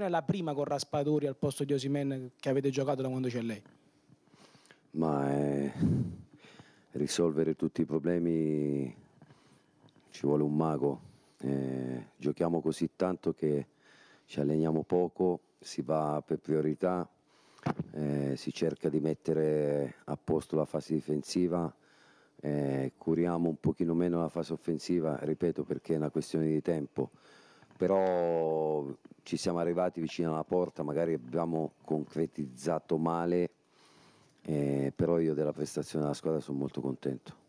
è la prima con Raspadori al posto di Osimen che avete giocato da quando c'è lei? Ma è... Eh, risolvere tutti i problemi ci vuole un mago. Eh, giochiamo così tanto che ci alleniamo poco, si va per priorità, eh, si cerca di mettere a posto la fase difensiva, eh, curiamo un pochino meno la fase offensiva, ripeto perché è una questione di tempo, però ci siamo arrivati vicino alla porta, magari abbiamo concretizzato male, eh, però io della prestazione della squadra sono molto contento.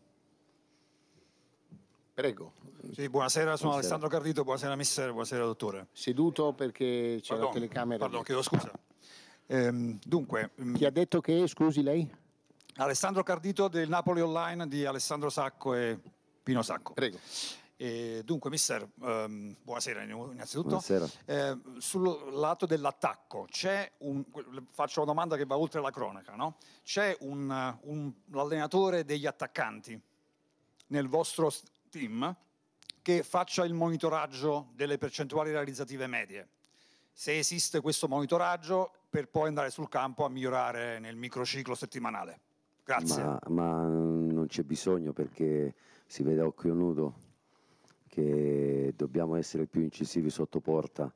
Prego. Sì, buonasera, sono buonasera. Alessandro Cardito, buonasera mister, buonasera dottore. Seduto perché c'è la telecamera. Pardon, chiedo scusa. Ehm, dunque... Mm, Chi ha detto che, scusi lei? Alessandro Cardito del Napoli Online di Alessandro Sacco e Pino Sacco. Prego. E dunque, mister, ehm, buonasera innanzitutto. Buonasera. Eh, sul lato dell'attacco, un, faccio una domanda che va oltre la cronaca, no? c'è un, un, l'allenatore degli attaccanti nel vostro team che faccia il monitoraggio delle percentuali realizzative medie. Se esiste questo monitoraggio per poi andare sul campo a migliorare nel microciclo settimanale. Grazie. Ma, ma mm, non c'è bisogno perché si vede a occhio nudo che dobbiamo essere più incisivi sotto porta.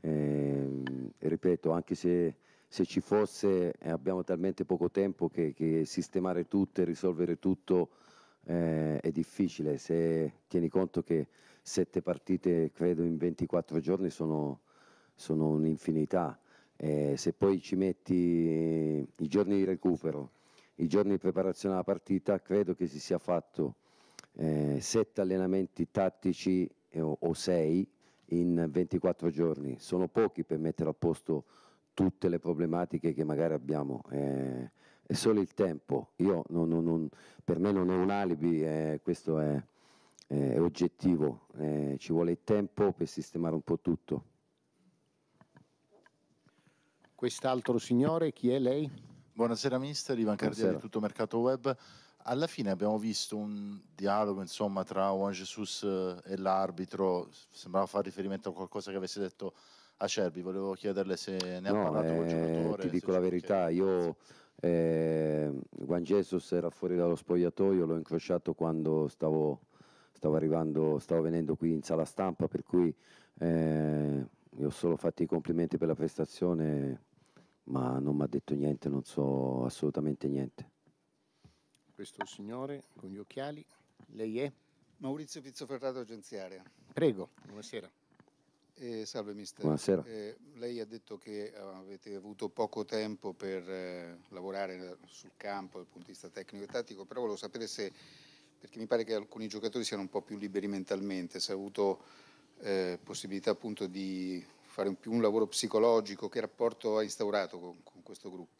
Eh, ripeto, anche se, se ci fosse, eh, abbiamo talmente poco tempo che, che, sistemare tutto e risolvere tutto eh, è difficile. Se tieni conto che sette partite, credo, in 24 giorni sono, sono un'infinità. Eh, se poi ci metti eh, i giorni di recupero, i giorni di preparazione alla partita, credo che si sia fatto eh, sette allenamenti tattici eh, o, sei in 24 giorni. Sono pochi per mettere a posto tutte le problematiche che magari abbiamo. Eh, è solo il tempo. Io non, non, non, per me non è un alibi, eh, questo è, eh, è oggettivo. Eh, ci vuole il tempo per sistemare un po' tutto. Quest'altro signore, chi è lei? Buonasera mister, Ivan Cardia di Tutto Mercato Web alla fine abbiamo visto un dialogo insomma, tra Juan Jesus eh, e l'arbitro, sembrava fare riferimento a qualcosa che avesse detto Acerbi, volevo chiederle se ne ha parlato eh, col giocatore. Ti dico la verità, che... io eh, Juan Jesus era fuori dallo spogliatoio, l'ho incrociato quando stavo, stavo, arrivando, stavo venendo qui in sala stampa, per cui eh, io ho solo fatto i complimenti per la prestazione, ma non mi ha detto niente, non so assolutamente niente questo signore con gli occhiali. Lei è? Maurizio Pizzoferrato, agenziaria. Prego, buonasera. Eh, salve mister. Buonasera. Eh, lei ha detto che avete avuto poco tempo per eh, lavorare sul campo dal punto di vista tecnico e tattico, però volevo sapere se, perché mi pare che alcuni giocatori siano un po' più liberi mentalmente, se ha avuto eh, possibilità appunto di fare un, più un lavoro psicologico, che rapporto ha instaurato con, con questo gruppo?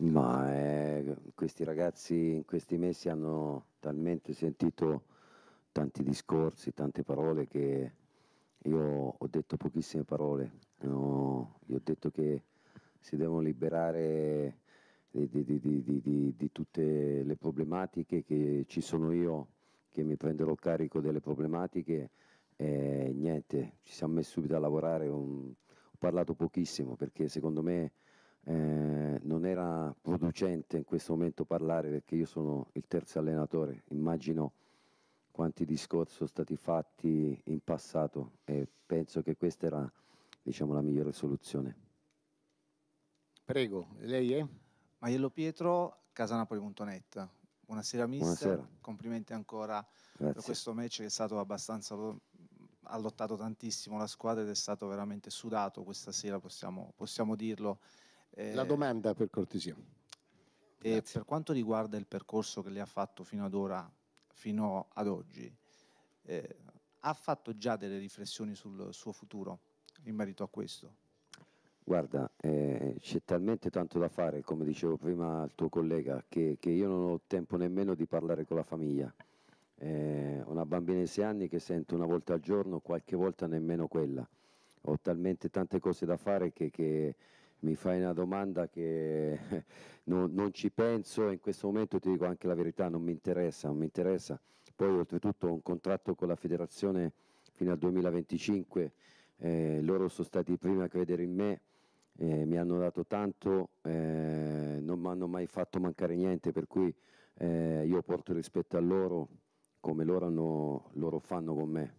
Ma eh, questi ragazzi in questi mesi hanno talmente sentito tanti discorsi, tante parole che io ho detto pochissime parole. No, io ho detto che si devono liberare di, di, di, di, tutte le problematiche, che ci sono io che mi prenderò carico delle problematiche e niente, ci siamo messi subito a lavorare, ho parlato pochissimo perché secondo me eh, non era producente in questo momento parlare perché io sono il terzo allenatore, immagino quanti discorsi sono stati fatti in passato e penso che questa era diciamo, la migliore soluzione. Prego, lei è? Maiello Pietro, casanapoli.net. Buonasera mister, Buonasera. complimenti ancora Grazie. per questo match che è stato abbastanza ha lottato tantissimo la squadra ed è stato veramente sudato questa sera, possiamo, possiamo dirlo. Eh, La domanda per cortesia. E per quanto riguarda il percorso che lei ha fatto fino ad ora, fino ad oggi, eh, ha fatto già delle riflessioni sul suo futuro in merito a questo? Guarda, eh, c'è talmente tanto da fare, come dicevo prima al tuo collega, che, che, io non ho tempo nemmeno di parlare con la famiglia. Eh, una bambina di 6 anni che sento una volta al giorno, qualche volta nemmeno quella. Ho talmente tante cose da fare che, che mi fai una domanda che non, non, ci penso e in questo momento ti dico anche la verità, non mi interessa, non mi interessa. Poi oltretutto ho un contratto con la federazione fino al 2025, eh, loro sono stati i primi a credere in me, eh, mi hanno dato tanto, eh, non mi hanno mai fatto mancare niente, per cui eh, io porto rispetto a loro come loro, hanno, loro fanno con me.